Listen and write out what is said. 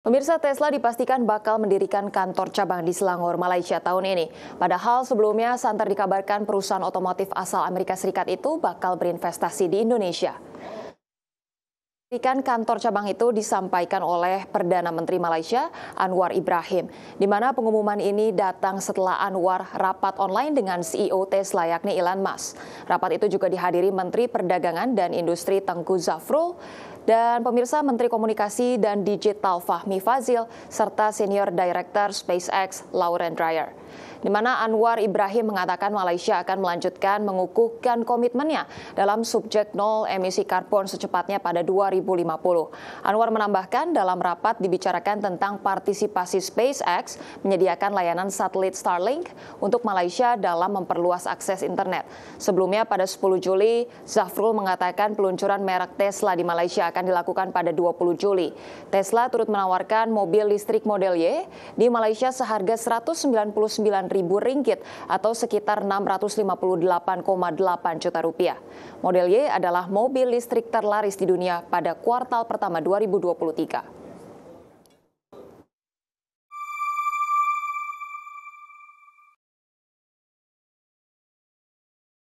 Pemirsa Tesla dipastikan bakal mendirikan kantor cabang di Selangor, Malaysia tahun ini. Padahal sebelumnya Santer dikabarkan perusahaan otomotif asal Amerika Serikat itu bakal berinvestasi di Indonesia. Ikan kantor cabang itu disampaikan oleh Perdana Menteri Malaysia Anwar Ibrahim, di mana pengumuman ini datang setelah Anwar rapat online dengan CEO Tesla yakni Elon Musk. Rapat itu juga dihadiri Menteri Perdagangan dan Industri Tengku Zafrul dan pemirsa Menteri Komunikasi dan Digital Fahmi Fazil serta Senior Director SpaceX Lauren Dreyer di mana Anwar Ibrahim mengatakan Malaysia akan melanjutkan mengukuhkan komitmennya dalam subjek nol emisi karbon secepatnya pada 2050. Anwar menambahkan dalam rapat dibicarakan tentang partisipasi SpaceX menyediakan layanan satelit Starlink untuk Malaysia dalam memperluas akses internet. Sebelumnya pada 10 Juli, Zafrul mengatakan peluncuran merek Tesla di Malaysia akan dilakukan pada 20 Juli. Tesla turut menawarkan mobil listrik model Y di Malaysia seharga 199 ribu ringgit atau sekitar 658,8 juta rupiah. Model Y adalah mobil listrik terlaris di dunia pada kuartal pertama 2023.